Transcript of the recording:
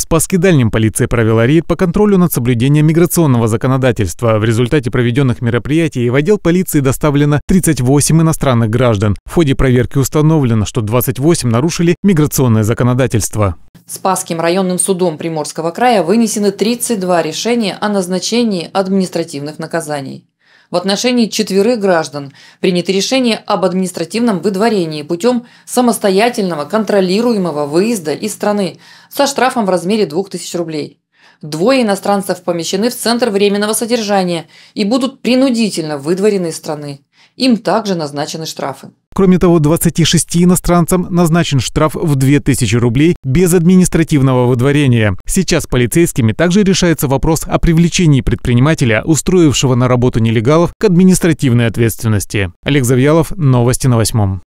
В Спаске Дальнем полиция провела рейд по контролю над соблюдением миграционного законодательства. В результате проведенных мероприятий в отдел полиции доставлено 38 иностранных граждан. В ходе проверки установлено, что 28 нарушили миграционное законодательство. Спасским районным судом Приморского края вынесены 32 решения о назначении административных наказаний. В отношении четверых граждан принято решение об административном выдворении путем самостоятельного контролируемого выезда из страны со штрафом в размере 2000 рублей. Двое иностранцев помещены в Центр временного содержания и будут принудительно выдворены из страны. Им также назначены штрафы. Кроме того, 26 иностранцам назначен штраф в 2000 рублей без административного выдворения. Сейчас полицейскими также решается вопрос о привлечении предпринимателя, устроившего на работу нелегалов, к административной ответственности. Олег Завьялов, новости на восьмом.